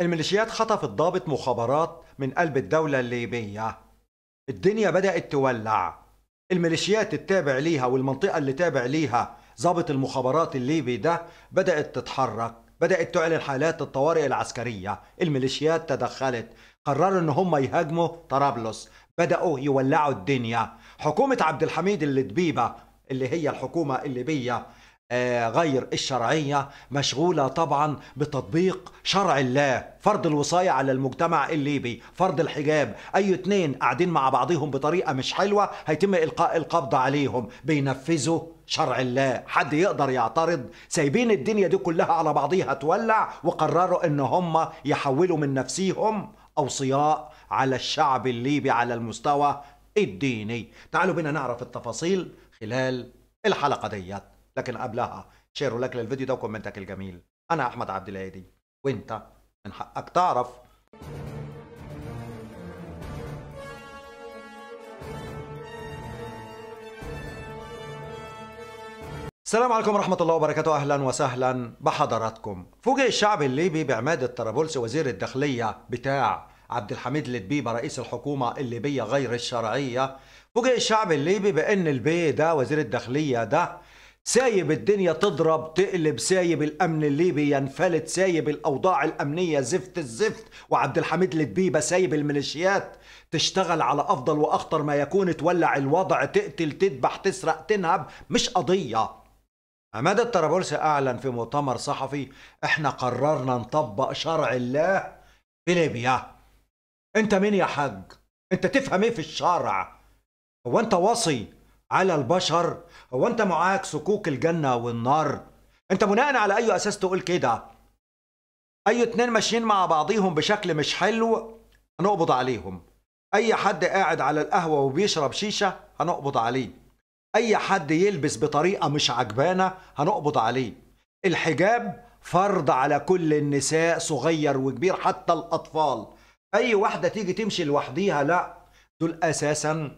الميليشيات خطفت ضابط مخابرات من قلب الدولة الليبية الدنيا بدأت تولع الميليشيات التابع ليها والمنطقة اللي تابع ليها ضابط المخابرات الليبي ده بدأت تتحرك بدأت تعلن حالات الطوارئ العسكرية الميليشيات تدخلت قرروا ان هم يهاجموا طرابلس بدأوا يولعوا الدنيا حكومة عبد الحميد اللي اللي هي الحكومة الليبية آه، غير الشرعية مشغولة طبعا بتطبيق شرع الله فرض الوصاية على المجتمع الليبي فرض الحجاب أي اتنين قاعدين مع بعضهم بطريقة مش حلوة هيتم إلقاء القبض عليهم بينفذوا شرع الله حد يقدر يعترض سايبين الدنيا دي كلها على بعضيها تولع وقرروا ان هم يحولوا من نفسيهم أوصياء على الشعب الليبي على المستوى الديني تعالوا بينا نعرف التفاصيل خلال الحلقة ديت لكن قبلها شير ولايك للفيديو ده وكومنتك الجميل انا احمد عبد الهادي وانت من حقك تعرف السلام عليكم ورحمة الله وبركاته أهلا وسهلا بحضراتكم فوجئ الشعب الليبي بعمادة طرابلس وزير الداخلية بتاع عبد الحميد لدبيبة رئيس الحكومة الليبية غير الشرعية فوجئ الشعب الليبي بأن البي ده وزير الداخلية ده سايب الدنيا تضرب تقلب سايب الامن الليبي ينفلت سايب الاوضاع الامنيه زفت الزفت وعبد الحميد لدبيبه سايب الميليشيات تشتغل على افضل واخطر ما يكون تولع الوضع تقتل تذبح تسرق تنهب مش قضيه عماد الطرابلسي اعلن في مؤتمر صحفي احنا قررنا نطبق شرع الله في ليبيا انت مين يا حاج انت تفهم ايه في الشرع هو انت وصي على البشر هو انت معاك صكوك الجنه والنار انت بناء على اي اساس تقول كده اي اتنين ماشيين مع بعضيهم بشكل مش حلو هنقبض عليهم اي حد قاعد على القهوه وبيشرب شيشه هنقبض عليه اي حد يلبس بطريقه مش عجبانه هنقبض عليه الحجاب فرض على كل النساء صغير وكبير حتى الاطفال اي واحده تيجي تمشي لوحديها لا دول اساسا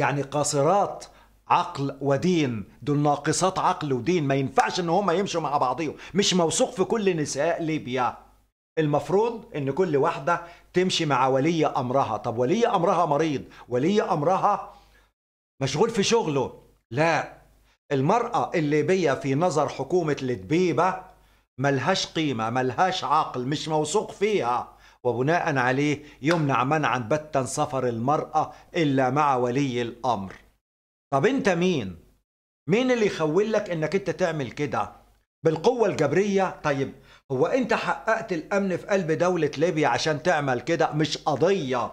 يعني قاصرات عقل ودين دول ناقصات عقل ودين ما ينفعش ان هما يمشوا مع بعضيهم مش موثوق في كل نساء ليبيا المفروض ان كل واحده تمشي مع ولي امرها طب ولي امرها مريض ولي امرها مشغول في شغله لا المرأة الليبية في نظر حكومة الدبيبة ملهاش قيمة ملهاش عقل مش موثوق فيها وبناء عليه يمنع منعا بتا سفر المرأة إلا مع ولي الأمر طب أنت مين؟ مين اللي يخول لك إنك أنت تعمل كده؟ بالقوة الجبرية؟ طيب هو أنت حققت الأمن في قلب دولة ليبيا عشان تعمل كده مش قضية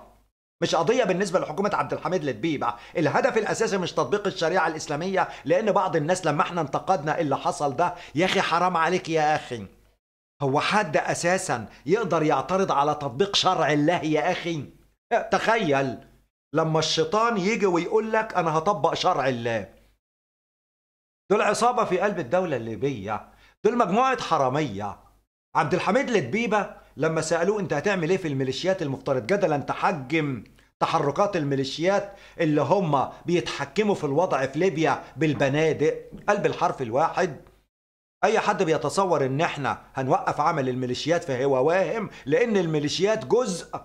مش قضيه بالنسبه لحكومه عبد الحميد لتبيبة الهدف الاساسي مش تطبيق الشريعه الاسلاميه لان بعض الناس لما احنا انتقدنا اللي حصل ده يا اخي حرام عليك يا اخي هو حد اساسا يقدر يعترض على تطبيق شرع الله يا اخي تخيل لما الشيطان يجي ويقول لك انا هطبق شرع الله دول عصابه في قلب الدوله الليبيه دول مجموعه حراميه عبد الحميد لدبيبه لما سالوه انت هتعمل ايه في الميليشيات المفترض جدلا تحجم تحركات الميليشيات اللي هم بيتحكموا في الوضع في ليبيا بالبنادق قلب الحرف الواحد اي حد بيتصور ان احنا هنوقف عمل الميليشيات فهو واهم لان الميليشيات جزء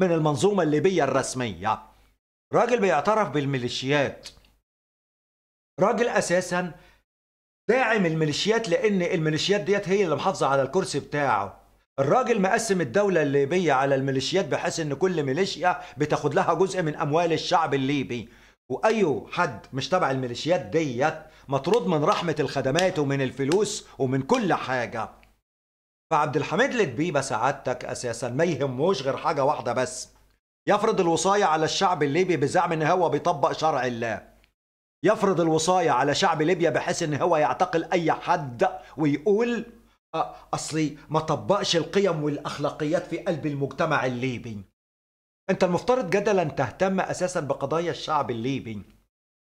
من المنظومه الليبيه الرسميه راجل بيعترف بالميليشيات راجل اساسا داعم الميليشيات لان الميليشيات ديت هي اللي محافظه على الكرسي بتاعه الراجل مقسم الدولة الليبية على الميليشيات بحيث ان كل ميليشيا بتاخد لها جزء من اموال الشعب الليبي واي حد مش تبع الميليشيات ديت مطرود من رحمه الخدمات ومن الفلوس ومن كل حاجه فعبد الحميد للبيبه سعادتك اساسا ما يهموش غير حاجه واحده بس يفرض الوصايه على الشعب الليبي بزعم ان هو بيطبق شرع الله يفرض الوصايه على شعب ليبيا بحيث ان هو يعتقل اي حد ويقول اصلي ما طبقش القيم والاخلاقيات في قلب المجتمع الليبي انت المفترض جدلا تهتم اساسا بقضايا الشعب الليبي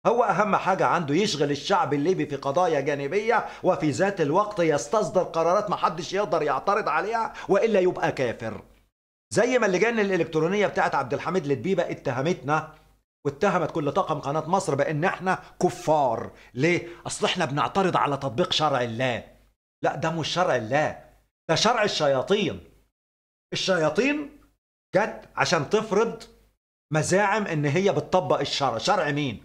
هو أهم حاجة عنده يشغل الشعب الليبي في قضايا جانبية وفي ذات الوقت يستصدر قرارات محدش يقدر يعترض عليها وإلا يبقى كافر زي ما اللجان الإلكترونية بتاعت عبد الحميد للبيبة اتهمتنا واتهمت كل طاقم قناة مصر بأن احنا كفار ليه؟ أصل احنا بنعترض على تطبيق شرع الله لا ده مش شرع الله ده شرع الشياطين الشياطين جت عشان تفرض مزاعم ان هي بتطبق الشرع شرع مين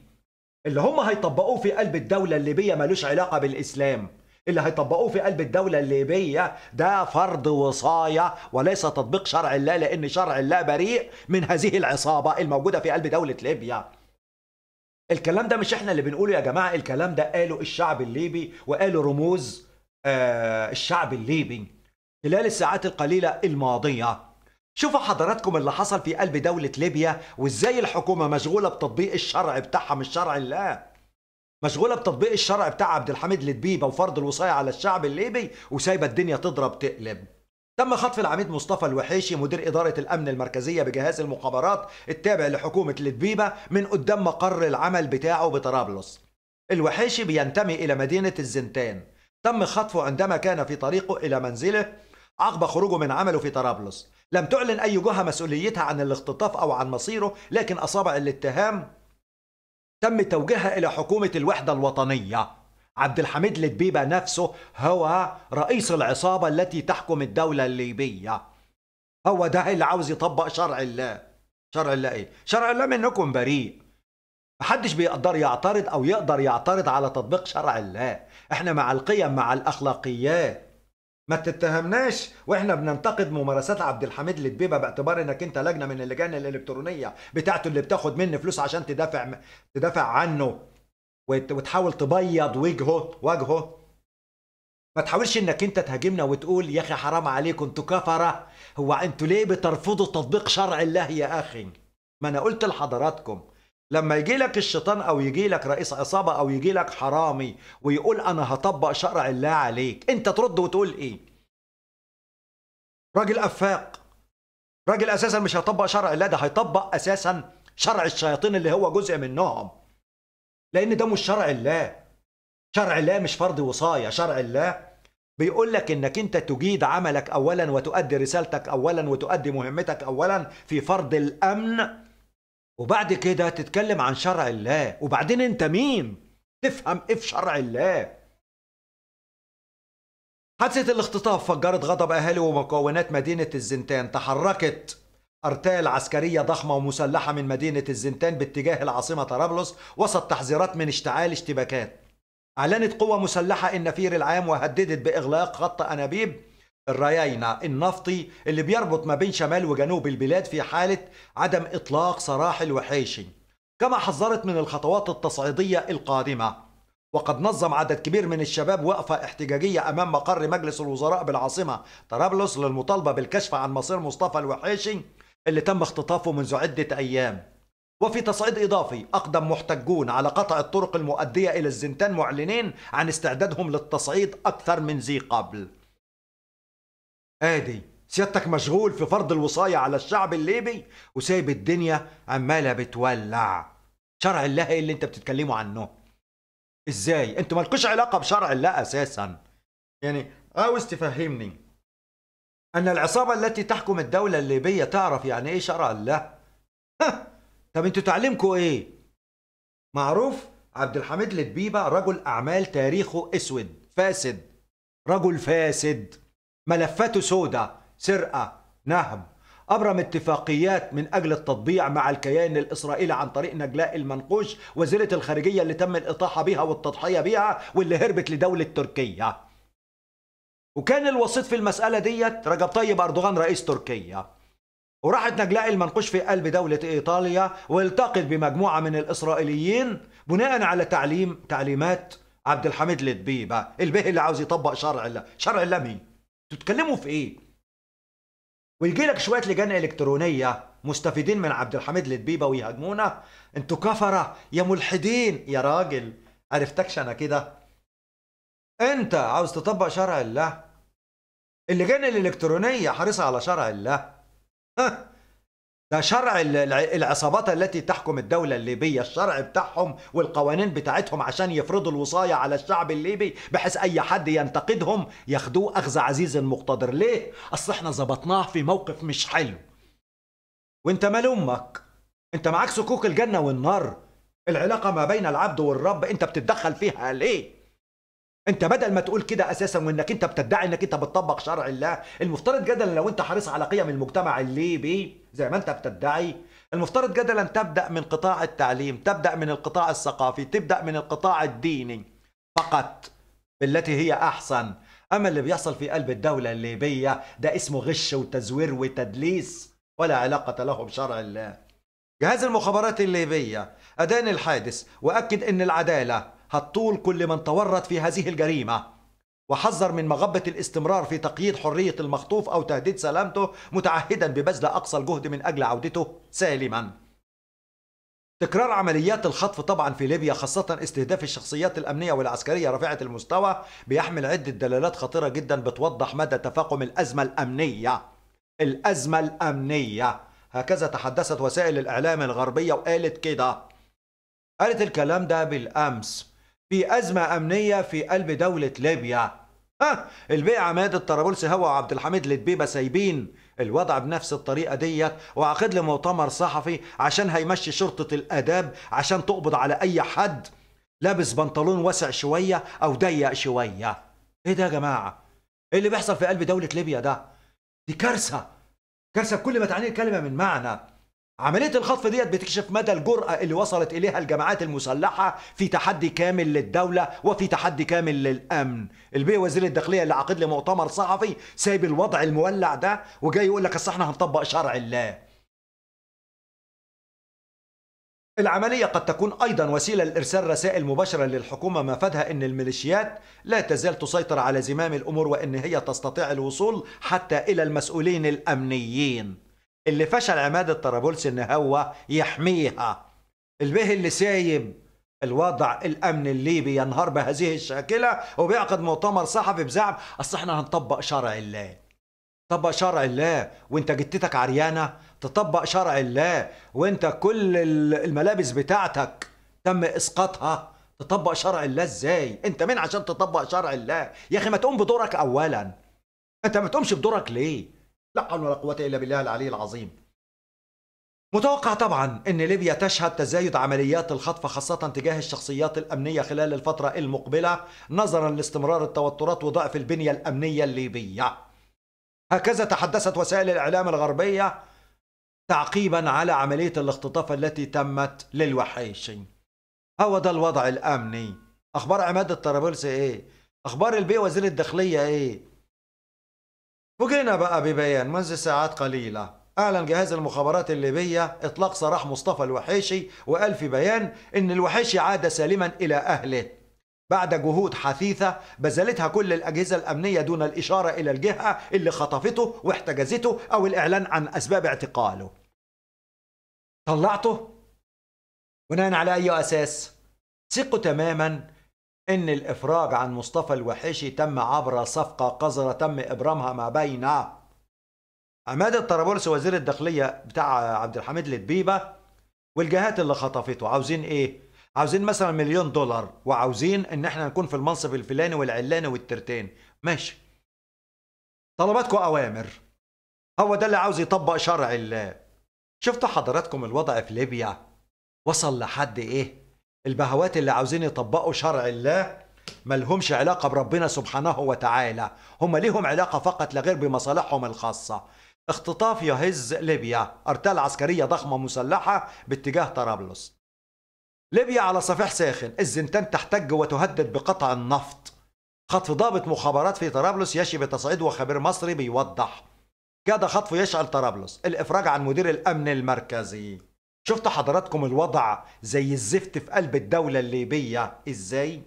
اللي هم هيطبقوه في قلب الدولة الليبية ملوش علاقة بالإسلام اللي هيطبقوه في قلب الدولة الليبية ده فرض وصاية وليس تطبيق شرع الله لأن شرع الله بريء من هذه العصابة الموجودة في قلب دولة ليبيا الكلام ده مش احنا اللي بنقوله يا جماعة الكلام ده قاله الشعب الليبي وقاله رموز آه الشعب الليبي خلال الساعات القليلة الماضية شوفوا حضراتكم اللي حصل في قلب دولة ليبيا وازاي الحكومة مشغولة بتطبيق الشرع بتاعها مش شرع الله مشغولة بتطبيق الشرع بتاع عبد الحميد لدبيبة وفرض الوصاية على الشعب الليبي وسايبة الدنيا تضرب تقلب تم خطف العميد مصطفى الوحيشي مدير إدارة الأمن المركزية بجهاز المخابرات التابع لحكومة لدبيبة من قدام مقر العمل بتاعه بطرابلس الوحيشي بينتمي إلى مدينة الزنتان تم خطفه عندما كان في طريقه إلى منزله عقب خروجه من عمله في طرابلس لم تعلن أي جهة مسؤوليتها عن الاختطاف أو عن مصيره لكن أصابع الاتهام تم توجيهها إلى حكومة الوحدة الوطنية عبد الحميد لدبيبة نفسه هو رئيس العصابة التي تحكم الدولة الليبية هو ده اللي عاوز يطبق شرع الله شرع الله ايه؟ شرع الله منكم بريء محدش بيقدر يعترض او يقدر يعترض على تطبيق شرع الله احنا مع القيم مع الاخلاقيات ما تتهمناش واحنا بننتقد ممارسات عبد الحميد للبيبه باعتبار انك انت لجنه من اللجان الالكترونيه بتاعته اللي بتاخد مني فلوس عشان تدافع تدافع عنه وتحاول تبيض وجهه وجهه ما تحاولش انك انت تهاجمنا وتقول يا اخي حرام عليكم انتوا كفره هو انتوا ليه بترفضوا تطبيق شرع الله يا اخي ما انا قلت لحضراتكم لما يجي لك الشيطان او يجي لك رئيس عصابه او يجي لك حرامي ويقول انا هطبق شرع الله عليك انت ترد وتقول ايه راجل افاق راجل اساسا مش هيطبق شرع الله ده هيطبق اساسا شرع الشياطين اللي هو جزء منهم لان ده مش شرع الله شرع الله مش فرض وصايه شرع الله بيقول لك انك انت تجيد عملك اولا وتؤدي رسالتك اولا وتؤدي مهمتك اولا في فرض الامن وبعد كده تتكلم عن شرع الله وبعدين انت مين تفهم ايه في شرع الله حادثة الاختطاف فجرت غضب أهالي ومكونات مدينة الزنتان تحركت أرتال عسكرية ضخمة ومسلحة من مدينة الزنتان باتجاه العاصمة طرابلس وسط تحذيرات من اشتعال اشتباكات أعلنت قوة مسلحة النفير العام وهددت بإغلاق خط أنابيب الريينا النفطي اللي بيربط ما بين شمال وجنوب البلاد في حالة عدم إطلاق سراح الوحيشي كما حذرت من الخطوات التصعيدية القادمة وقد نظم عدد كبير من الشباب وقفة احتجاجية أمام مقر مجلس الوزراء بالعاصمة طرابلس للمطالبة بالكشف عن مصير مصطفى الوحيشي اللي تم اختطافه منذ عدة أيام وفي تصعيد إضافي أقدم محتجون على قطع الطرق المؤدية إلى الزنتان معلنين عن استعدادهم للتصعيد أكثر من ذي قبل ادي سيادتك مشغول في فرض الوصاية على الشعب الليبي وسايب الدنيا عمالة بتولع شرع الله ايه اللي انت بتتكلموا عنه ازاي انتوا مالكوش علاقة بشرع الله اساسا يعني عاوز تفهمني ان العصابة التي تحكم الدولة الليبية تعرف يعني ايه شرع الله ها طب انتوا تعليمكوا ايه معروف عبد الحميد لدبيبة رجل اعمال تاريخه اسود فاسد رجل فاسد ملفاته سوداء سرقة نهب أبرم اتفاقيات من أجل التطبيع مع الكيان الإسرائيلي عن طريق نجلاء المنقوش وزيرة الخارجية اللي تم الإطاحة بها والتضحية بها واللي هربت لدولة تركيا وكان الوسيط في المسألة ديت رجب طيب أردوغان رئيس تركيا وراحت نجلاء المنقوش في قلب دولة إيطاليا والتقت بمجموعة من الإسرائيليين بناء على تعليم تعليمات عبد الحميد لدبيبة البيه اللي عاوز يطبق شرع الله شرع الله مين تتكلموا في ايه ويجي لك شويه لجان الكترونيه مستفيدين من عبد الحميد لدبيبه ويهاجمونا انتوا كفره يا ملحدين يا راجل عرفتكش انا كده انت عاوز تطبق شرع الله اللجان الالكترونيه حريصه على شرع الله ها ده شرع العصابات التي تحكم الدولة الليبية الشرع بتاعهم والقوانين بتاعتهم عشان يفرضوا الوصاية على الشعب الليبي بحيث أي حد ينتقدهم ياخدوه أخذ عزيز مقتدر ليه؟ أصل احنا ظبطناه في موقف مش حلو وانت مال أمك انت معاك سكوك الجنة والنار العلاقة ما بين العبد والرب انت بتتدخل فيها ليه؟ انت بدل ما تقول كده اساسا وانك انت بتدعي انك انت بتطبق شرع الله المفترض جدلا لو انت حريص على قيم المجتمع الليبي زي ما انت بتدعي المفترض جدلا تبدا من قطاع التعليم تبدا من القطاع الثقافي تبدا من القطاع الديني فقط بالتي هي احسن اما اللي بيحصل في قلب الدوله الليبيه ده اسمه غش وتزوير وتدليس ولا علاقه له بشرع الله جهاز المخابرات الليبيه ادان الحادث واكد ان العداله هالطول كل من تورط في هذه الجريمة وحذر من مغبة الاستمرار في تقييد حرية المخطوف أو تهديد سلامته متعهدا ببذل أقصى الجهد من أجل عودته سالما تكرار عمليات الخطف طبعا في ليبيا خاصة استهداف الشخصيات الأمنية والعسكرية رافعة المستوى بيحمل عدة دلالات خطيرة جدا بتوضح مدى تفاقم الأزمة الأمنية الأزمة الأمنية هكذا تحدثت وسائل الإعلام الغربية وقالت كده قالت الكلام ده بالأمس في أزمة أمنية في قلب دولة ليبيا ها البيع عماد الطرابلسي هو وعبد الحميد لدبيبة سايبين الوضع بنفس الطريقة ديت وعقد لمؤتمر صحفي عشان هيمشي شرطة الآداب عشان تقبض على أي حد لابس بنطلون واسع شوية أو ضيق شوية إيه ده يا جماعة؟ إيه اللي بيحصل في قلب دولة ليبيا ده؟ دي كارثة كارثة بكل ما تعنيه الكلمة من معنى عملية الخطف ديت بتكشف مدى الجرأة اللي وصلت إليها الجماعات المسلحة في تحدي كامل للدولة وفي تحدي كامل للأمن البي وزير الداخلية اللي عقد لي مؤتمر صحفي سايب الوضع المولع ده وجاي يقول لك أصل احنا هنطبق شرع الله العملية قد تكون أيضا وسيلة لإرسال رسائل مباشرة للحكومة ما فادها أن الميليشيات لا تزال تسيطر على زمام الأمور وأن هي تستطيع الوصول حتى إلى المسؤولين الأمنيين اللي فشل عماد الطرابلسي ان هو يحميها البيه اللي سايب الوضع الامن الليبي ينهار بهذه الشاكله وبيعقد مؤتمر صحفي بزعم اصل احنا هنطبق شرع الله طبق شرع الله وانت جتتك عريانه تطبق شرع الله وانت كل الملابس بتاعتك تم اسقاطها تطبق شرع الله ازاي انت مين عشان تطبق شرع الله يا اخي ما تقوم بدورك اولا انت ما تقومش بدورك ليه لا حول ولا قوة إلا بالله العلي العظيم متوقع طبعا أن ليبيا تشهد تزايد عمليات الخطف خاصة تجاه الشخصيات الأمنية خلال الفترة المقبلة نظرا لاستمرار التوترات وضعف البنية الأمنية الليبية هكذا تحدثت وسائل الإعلام الغربية تعقيبا على عملية الاختطاف التي تمت للوحيشي هو ده الوضع الأمني أخبار عماد الطرابلسي إيه أخبار البي وزير الداخلية إيه فوجئنا بقى ببيان منذ ساعات قليلة أعلن جهاز المخابرات الليبية إطلاق سراح مصطفى الوحيشي وقال في بيان إن الوحيشي عاد سالما إلى أهله بعد جهود حثيثة بذلتها كل الأجهزة الأمنية دون الإشارة إلى الجهة اللي خطفته واحتجزته أو الإعلان عن أسباب اعتقاله طلعته؟ بناء على أي أساس؟ ثقوا تماما إن الإفراج عن مصطفى الوحشي تم عبر صفقة قذرة تم إبرامها ما بين عماد الطرابلس وزير الداخلية بتاع عبد الحميد لدبيبة والجهات اللي خطفته عاوزين إيه؟ عاوزين مثلا مليون دولار وعاوزين إن إحنا نكون في المنصب الفلاني والعلاني والترتين ماشي طلباتكم أوامر هو ده اللي عاوز يطبق شرع الله شفتوا حضراتكم الوضع في ليبيا وصل لحد إيه؟ البهوات اللي عاوزين يطبقوا شرع الله ملهمش علاقة بربنا سبحانه وتعالى هم ليهم علاقة فقط لغير بمصالحهم الخاصة اختطاف يهز ليبيا ارتال عسكرية ضخمة مسلحة باتجاه طرابلس ليبيا على صفيح ساخن الزنتان تحتج وتهدد بقطع النفط خطف ضابط مخابرات في طرابلس يشي بتصعيد وخبير مصري بيوضح كاد خطفه يشعل طرابلس الإفراج عن مدير الأمن المركزي شفت حضراتكم الوضع زي الزفت في قلب الدولة الليبية ازاي؟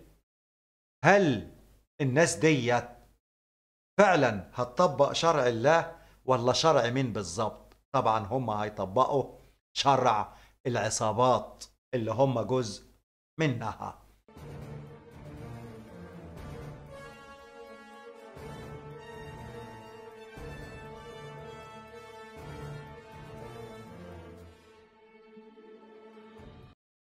هل الناس ديت فعلا هتطبق شرع الله ولا شرع مين بالظبط؟ طبعا هم هيطبقوا شرع العصابات اللي هم جزء منها